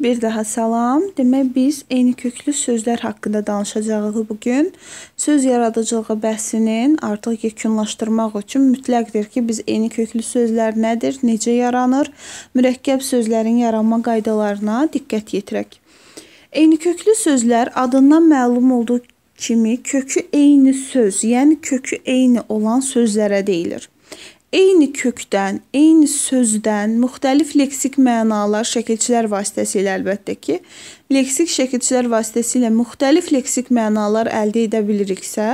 Bir daha salam. Demək biz eyni köklü sözlər haqqında danışacağıq bu gün. Söz yaradıcılığı bəhsinin artıq yekunlaşdırmaq üçün mütləqdir ki, biz eyni köklü sözlər nədir, necə yaranır, mürəkkəb sözlərin yaranma qaydalarına diqqət yetirək. Eyni köklü sözlər adından məlum olduğu kimi kökü eyni söz, yəni kökü eyni olan sözlərə deyilir eyni kökdən, eyni sözdən müxtəlif leksik mənalar şəkilçilər vasitəsilə əlbəttə ki, leksik şəkilçilər vasitəsilə müxtəlif leksik mənalar əldə edə biliriksə,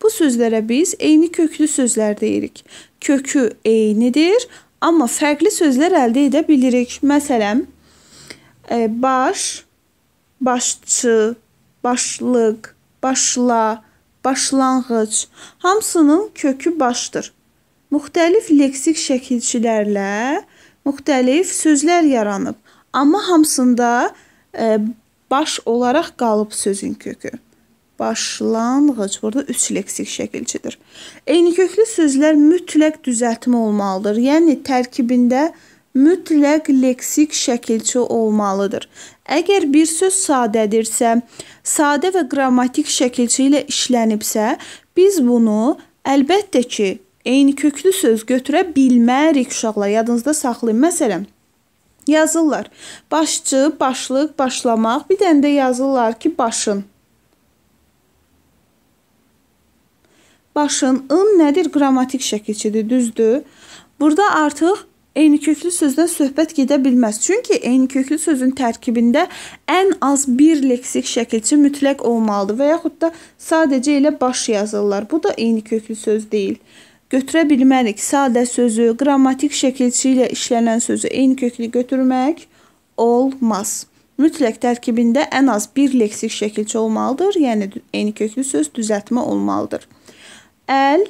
bu sözlərə biz eyni köklü sözlər deyirik. Kökü eynidir, amma fərqli sözlər əldə edə bilirik. Məsələn, e, baş, başçı, başlıq, başla, başlanğıc hamsının kökü başdır müxtəlif leksik şəkilçilərlə müxtəlif sözlər yaranıb. Amma hamısında ə, e, baş olaraq qalıb sözün kökü. Başlanğıc burada 3 leksik şəkilçidir. Eyni köklü sözlər mütləq düzəltmə olmalıdır. Yəni tərkibində mütləq leksik şəkilçi olmalıdır. Əgər bir söz sadədirsə, sadə və qrammatik şəkilçi ilə işlənibsə, biz bunu əlbəttə ki, eyni köklü söz götürə bilmərik uşaqlar. Yadınızda saxlayın. Məsələn, yazırlar. Başçı, başlıq, başlamaq, bir dənə də yazırlar ki, başın. Başın ın nədir? Qrammatik şəkilçidir, düzdür? Burada artıq eyni köklü sözdən söhbət gedə bilməz. Çünki eyni köklü sözün tərkibində ən az bir leksik şəkilçi mütləq olmalıdır və yaxud da sadəcə elə baş yazırlar. Bu da eyni köklü söz deyil. Götürə bilmərik sadə sözü, qrammatik şəkilçi ilə işlənən sözü eyni köklü götürmək olmaz. Mütləq tərkibində ən az bir leksik şəkilçi olmalıdır, yəni eyni köklü söz düzəltmə olmalıdır. Əl,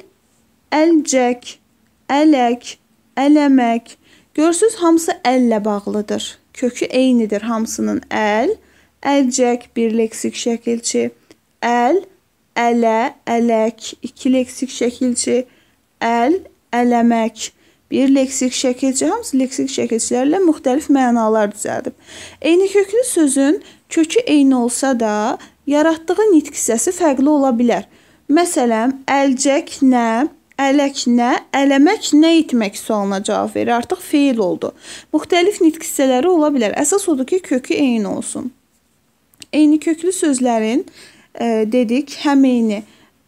əlcək, ələk, ələmək. Görürsüz, hamısı əllə bağlıdır. Kökü eynidir hamısının əl, əlcək bir leksik şəkilçi, əl, ələ, ələk iki leksik şəkilçi, əl, ələmək bir leksik şəkilcə, hamısı leksik şəkilçilərlə müxtəlif mənalar düzəldib. Eyni köklü sözün kökü eyni olsa da, yaratdığı nitq hissəsi fərqli ola bilər. Məsələn, əlcək nə, ələk nə, ələmək nə etmək sualına cavab verir. Artıq feil oldu. Müxtəlif nitq hissələri ola bilər. Əsas odur ki, kökü eyni olsun. Eyni köklü sözlərin e, dedik, həm eyni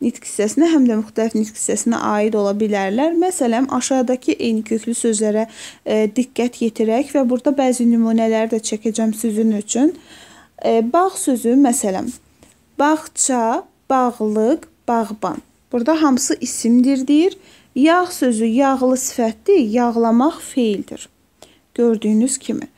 nitq hissəsinə, həm də müxtəlif nitq hissəsinə aid ola bilərlər. Məsələn, aşağıdakı eyni köklü sözlərə e, diqqət yetirək və burada bəzi nümunələri də çəkəcəm sizin üçün. E, bağ sözü məsələn, bağça, bağlıq, bağban. Burada hamısı isimdir deyir. Yağ sözü yağlı sifətdir, yağlamaq feildir. Gördüyünüz kimi.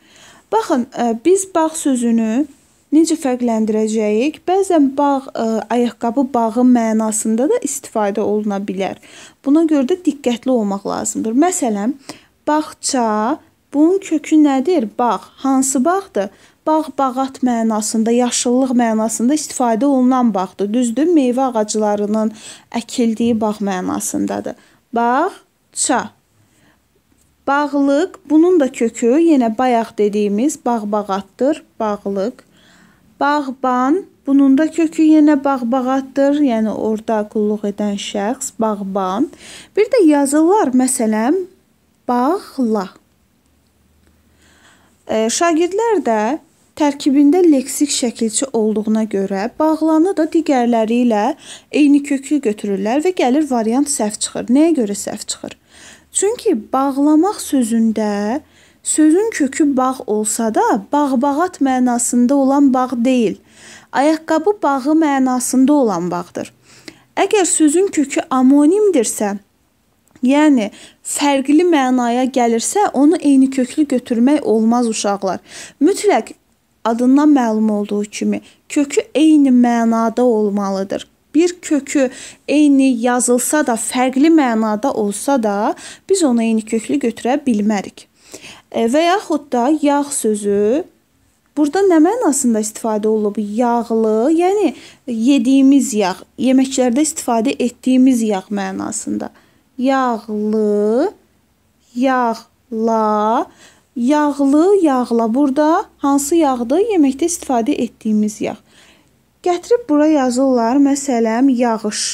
Baxın, e, biz bağ sözünü necə fərqləndirəcəyik? Bəzən bağ ə, e, ayaqqabı bağın mənasında da istifadə oluna bilər. Buna görə də diqqətli olmaq lazımdır. Məsələn, bağça bunun kökü nədir? Bağ hansı bağdır? bağ-bağat mənasında, yaşıllıq mənasında istifadə olunan bağdır. Düzdür? Meyvə ağaclarının əkildiyi bağ mənasındadır. Bağça. Bağlıq bunun da kökü yenə bayaq dediyimiz bağ-bağatdır, bağlıq. Bağban, bunun da kökü yenə bağbağatdır, yəni orada qulluq edən şəxs, bağban. Bir də yazırlar, məsələn, bağla. E, şagirdlər də tərkibində leksik şəkilçi olduğuna görə bağlanı da digərləri ilə eyni kökü götürürlər və gəlir variant səhv çıxır. Nəyə görə səhv çıxır? Çünki bağlamaq sözündə Sözün kökü bağ olsa da, bağ-bağat mənasında olan bağ deyil. Ayaqqabı bağı mənasında olan bağdır. Əgər sözün kökü amonimdirsə, yəni fərqli mənaya gəlirsə, onu eyni köklü götürmək olmaz uşaqlar. Mütləq adından məlum olduğu kimi kökü eyni mənada olmalıdır. Bir kökü eyni yazılsa da, fərqli mənada olsa da, biz onu eyni köklü götürə bilmərik. E, və yaxud da yağ sözü Burada nə mənasında istifadə olub? Yağlı, yəni yediyimiz yağ, yeməklərdə istifadə etdiyimiz yağ mənasında. Yağlı, yağla, yağlı, yağla. Burada hansı yağdır? Yeməkdə istifadə etdiyimiz yağ. Gətirib bura yazırlar, məsələn, yağış.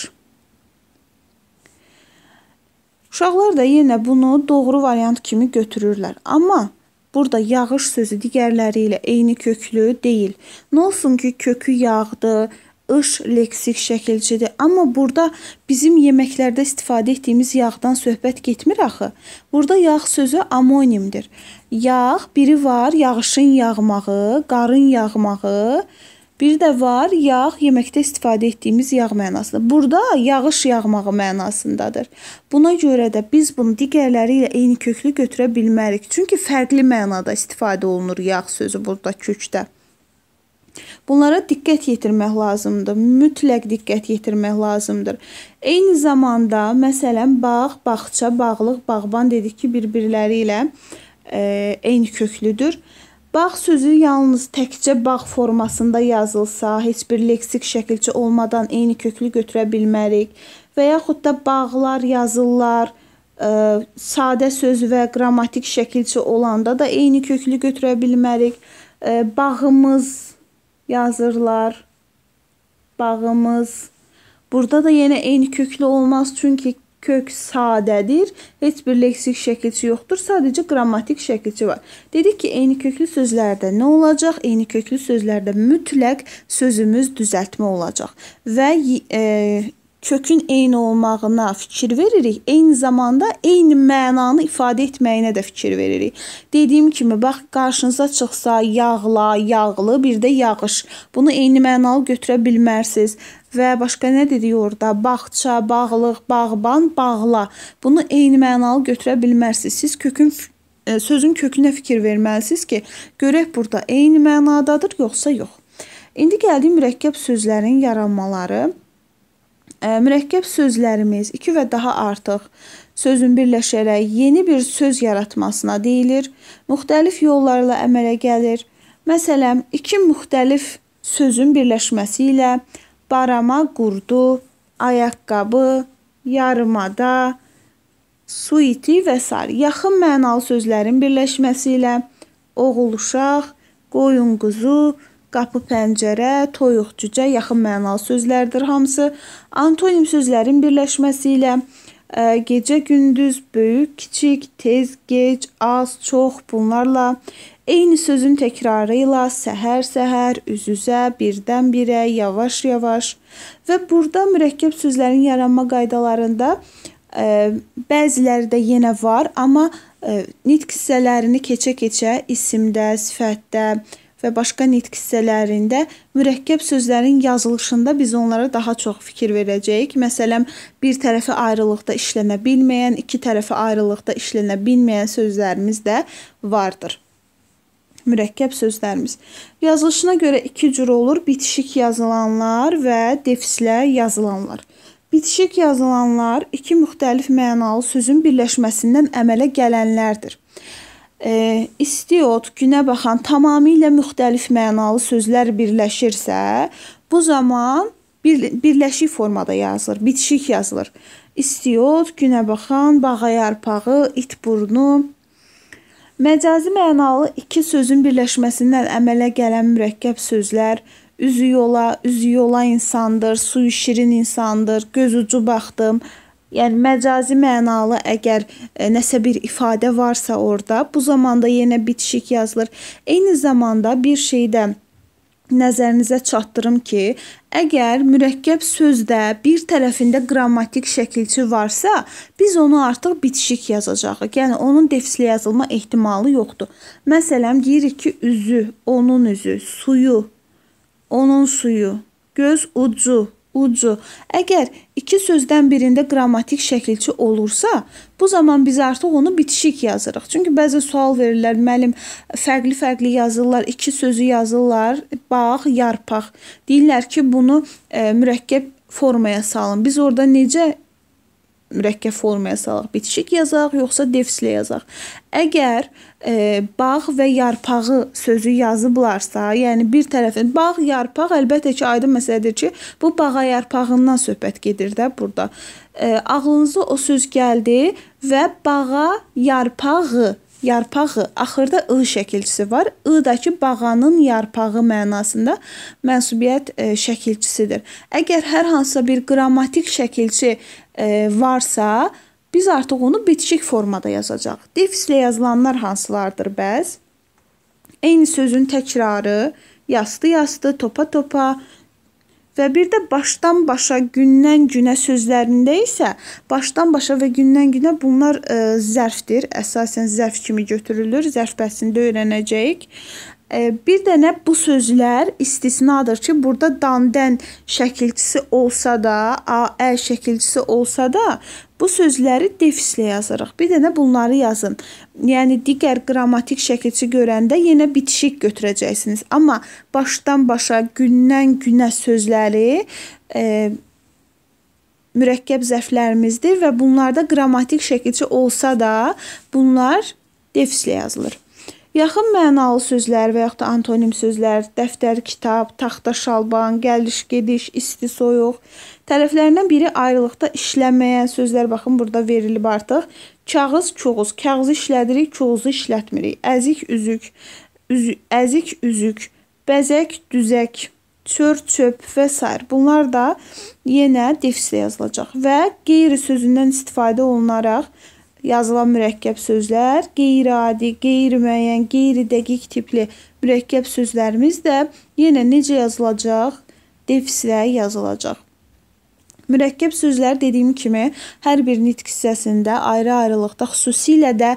Uşaqlar da yenə bunu doğru variant kimi götürürlər. Amma burada yağış sözü digərləri ilə eyni köklü deyil. Nə olsun ki, kökü yağdı, ış leksik şəkilcidir. Amma burada bizim yeməklərdə istifadə etdiyimiz yağdan söhbət getmir axı. Burada yağ sözü amonimdir. Yağ biri var, yağışın yağmağı, qarın yağmağı, Bir də var yağ, yeməkdə istifadə etdiyimiz yağ mənasında. Burada yağış yağmağı mənasındadır. Buna görə də biz bunu digərləri ilə eyni köklü götürə bilmərik. Çünki fərqli mənada istifadə olunur yağ sözü burada kökdə. Bunlara diqqət yetirmək lazımdır. Mütləq diqqət yetirmək lazımdır. Eyni zamanda, məsələn, bağ, bağça, bağlıq, bağban dedik ki, bir-birləri ilə e, eyni köklüdür. E, Bağ sözü yalnız təkcə bağ formasında yazılsa, heç bir leksik şəkilçi olmadan eyni köklü götürə bilmərik və yaxud da bağlar yazırlar, ə, e, sadə söz və qrammatik şəkilçi olanda da eyni köklü götürə bilmərik. Ə, e, bağımız yazırlar. Bağımız. Burada da yenə eyni köklü olmaz çünki kök sadədir. Heç bir leksik şəkilçi yoxdur. Sadəcə qrammatik şəkilçi var. Dedik ki, eyni köklü sözlərdə nə olacaq? Eyni köklü sözlərdə mütləq sözümüz düzəltmə olacaq. Və e, kökün eyni olmağına fikir veririk, eyni zamanda eyni mənanı ifadə etməyinə də fikir veririk. Dediyim kimi, bax qarşınıza çıxsa yağla, yağlı, bir də yağış. Bunu eyni mənalı götürə bilmərsiniz və başqa nə dedik orada? Bağça, bağlıq, bağban, bağla. Bunu eyni mənalı götürə bilmərsiniz. Siz kökün e, sözün kökünə fikir verməlisiniz ki, görək burada eyni mənadadır yoxsa yox. İndi gəldik mürəkkəb sözlərin yaranmaları. E, mürəkkəb sözlərimiz 2 və daha artıq sözün birləşərək yeni bir söz yaratmasına deyilir. Müxtəlif yollarla əmələ gəlir. Məsələn, iki müxtəlif sözün birləşməsi ilə barama qurdu, ayaqqabı, yarımada, su iti və sair yaxın mənalı sözlərin birləşməsi ilə oğul uşaq, qoyun quzu, qapı pəncərə, toyuq cücə yaxın mənalı sözlərdir hamısı. Antonim sözlərin birləşməsi ilə ə, e, gecə gündüz, böyük, kiçik, tez, gec, az, çox bunlarla Eyni sözün təkrarı ilə səhər-səhər, üz-üzə, birdən-birə, yavaş-yavaş və burada mürəkkəb sözlərin yaranma qaydalarında ə, e, bəziləri də yenə var, amma ə, e, nitq hissələrini keçə-keçə isimdə, sifətdə və başqa nitq hissələrində mürəkkəb sözlərin yazılışında biz onlara daha çox fikir verəcəyik. Məsələn, bir tərəfi ayrılıqda işlənə bilməyən, iki tərəfi ayrılıqda işlənə bilməyən sözlərimiz də vardır mürəkkəb sözlərimiz. Yazılışına görə iki cür olur: bitişik yazılanlar və defislə yazılanlar. Bitişik yazılanlar iki müxtəlif mənalı sözün birləşməsindən əmələ gələnlərdir. E, istiot, günə baxan tamamilə müxtəlif mənalı sözlər birləşirsə, bu zaman bir, birləşik formada yazılır, bitişik yazılır. İstiot, günə baxan, bağa yarpağı, it burnu, Məcazi mənalı iki sözün birləşməsindən əmələ gələn mürəkkəb sözlər üzü yola, üzü yola insandır, suyu şirin insandır, göz ucu baxdım. Yəni məcazi mənalı əgər e, nəsə bir ifadə varsa orada, bu zamanda yenə bitişik yazılır. Eyni zamanda bir şeydə nəzərinizə çatdırım ki, əgər mürəkkəb sözdə bir tərəfində qrammatik şəkilçi varsa, biz onu artıq bitişik yazacağıq. Yəni onun defislə yazılma ehtimalı yoxdur. Məsələn, deyirik ki, üzü, onun üzü, suyu, onun suyu, göz ucu, ucu. Əgər iki sözdən birində qrammatik şəkilçi olursa, bu zaman biz artıq onu bitişik yazırıq. Çünki bəzi sual verirlər, müəllim fərqli-fərqli yazırlar, iki sözü yazırlar, bağ, yarpaq. Deyirlər ki, bunu e, mürəkkəb formaya salın. Biz orada necə mürəkkəb formaya salaq? Bitişik yazaq, yoxsa defslə yazaq? Əgər e, E, bağ və yarpağı sözü yazıblarsa, yəni bir tərəfin bağ, yarpaq əlbəttə ki, aydın məsələdir ki, bu bağa yarpağından söhbət gedir də burada. E, ağlınıza o söz gəldi və bağa yarpağı yarpağı axırda ı şəkilçisi var. ı-dakı bağanın yarpağı mənasında mənsubiyyət e, şəkilçisidir. Əgər hər hansısa bir qrammatik şəkilçi e, varsa, Biz artıq onu bitişik formada yazacağıq. Defislə yazılanlar hansılardır bəs? Eyni sözün təkrarı, yastı-yastı, topa-topa və bir də başdan başa, gündən günə sözlərində isə başdan başa və gündən günə bunlar ə, e, zərfdir. Əsasən zərf kimi götürülür. Zərf bəhsində öyrənəcəyik. Bir dənə bu sözlər istisnadır ki, burada dan-dən şəkilçisi olsa da, a-ə şəkilçisi olsa da, bu sözləri defislə yazırıq. Bir dənə bunları yazın. Yəni digər qrammatik şəkilçi görəndə yenə bitişik götürəcəksiniz. Amma başdan başa, gündən günə sözləri e, mürəkkəb zərflərimizdir və bunlarda qrammatik şəkilçi olsa da, bunlar defislə yazılır. Yaxın mənalı sözlər və yaxud da antonim sözlər, dəftər, kitab, taxta, şalban, gəliş, gediş, isti, soyuq. Tərəflərindən biri ayrılıqda işlənməyən sözlər baxın burada verilib artıq. Kağız, kağız, kağızı işlədirik, kağızı işlətmirik. Əzik, üzük, üzü, əzik, üzük, bəzək, düzək, çör, çöp və s. Bunlar da yenə defislə yazılacaq və qeyri sözündən istifadə olunaraq yazılan mürəkkəb sözlər, qeyri-adi, qeyri-müəyyən, qeyri-dəqiq tipli mürəkkəb sözlərimiz də yenə necə yazılacaq? Defislə yazılacaq. Mürəkkəb sözlər dediyim kimi hər bir nitq hissəsində ayrı-ayrılıqda, xüsusilə də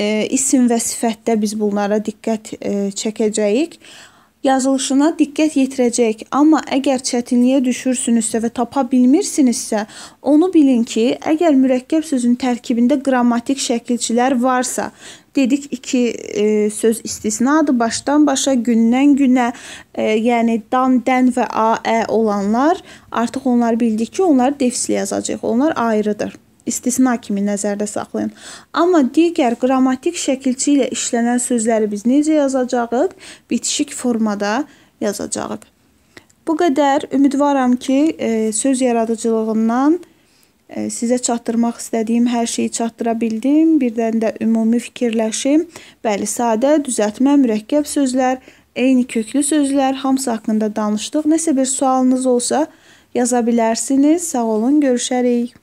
e, isim və sifətdə biz bunlara diqqət e, çəkəcəyik yazılışına diqqət yetirəcək. Amma əgər çətinliyə düşürsünüzsə və tapa bilmirsinizsə, onu bilin ki, əgər mürəkkəb sözün tərkibində qrammatik şəkilçilər varsa, dedik iki e, söz istisnadır, başdan başa, gündən günə, e, yəni dan, dən və a, ə olanlar, artıq onları bildik ki, onları defisli yazacağıq. Onlar ayrıdır istisna kimi nəzərdə saxlayın. Amma digər qrammatik şəkilçi ilə işlənən sözləri biz necə yazacağıq? Bitişik formada yazacağıq. Bu qədər. Ümidvaram ki, e, söz yaradıcılığından e, sizə çatdırmaq istədiyim hər şeyi çatdıra bildim. Birdən də ümumi fikirləşim. Bəli, sadə, düzəltmə, mürəkkəb sözlər, eyni köklü sözlər hamısı haqqında danışdıq. Nəsə bir sualınız olsa yaza bilərsiniz. Sağ olun, görüşərik.